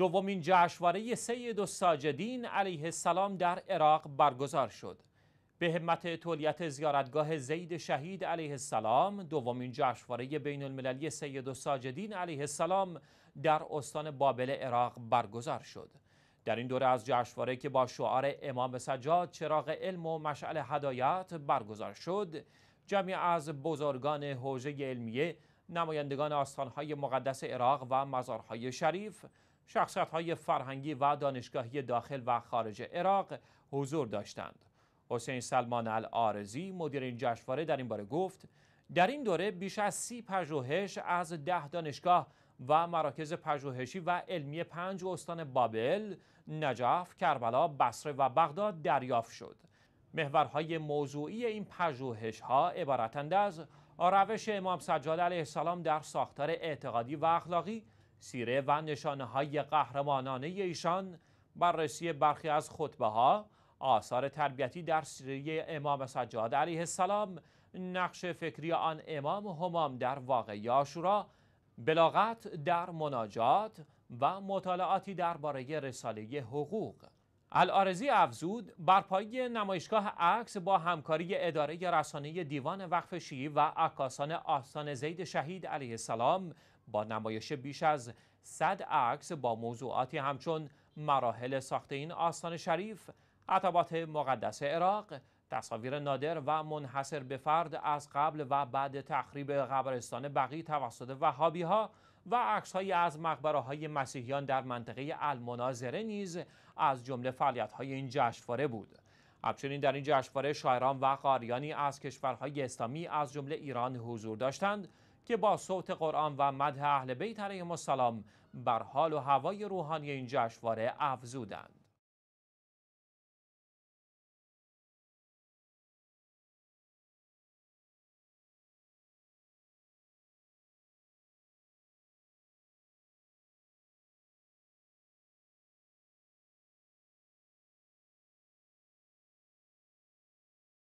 دومین جشنواره سید و ساجدین علیه السلام در عراق برگزار شد. به همت تولیت زیارتگاه زید شهید علیه السلام دومین جشنواره بین المللی سید و ساجدین علیه السلام در استان بابل عراق برگزار شد. در این دوره از جشنواره که با شعار امام سجاد چراغ علم و مشعل هدایت برگزار شد جمعی از بزرگان حوزه علمیه نمایندگان آستانهای مقدس عراق و مزارهای شریف شخصیت های فرهنگی و دانشگاهی داخل و خارج عراق حضور داشتند. حسین سلمان العارضی مدیر این جشنواره در این باره گفت در این دوره بیش از سی پژوهش از ده دانشگاه و مراکز پژوهشی و علمی پنج استان بابل، نجف، کربلا، بصره و بغداد دریافت شد. محورهای موضوعی این پژوهش‌ها عبارتند از روش امام سجاد علیه السلام در ساختار اعتقادی و اخلاقی سیره و نشانه های قهرمانانه ایشان بررسی برخی از خطبه ها آثار تربیتی در سیره امام سجاد علیه السلام نقش فکری آن امام همام در واقعی آشورا بلاغت در مناجات و مطالعاتی درباره رساله حقوق الارزی افزود بر نمایشگاه عکس با همکاری اداره رسانه دیوان وقف شیعی و عکاسان آستان زید شهید علیه السلام با نمایش بیش از 100 عکس با موضوعاتی همچون مراحل ساخت این آستان شریف، عطبات مقدس عراق، تصاویر نادر و منحصر به فرد از قبل و بعد تخریب قبرستان بقی توسط وهابی ها و عکس از مقبره های مسیحیان در منطقه المناظره نیز از جمله فعالیت های این جشنواره بود. همچنین در این جشنواره شاعران و قاریانی از کشورهای اسلامی از جمله ایران حضور داشتند که با صوت قرآن و مدح اهل بیت علیهم السلام بر حال و هوای روحانی این جشنواره افزودند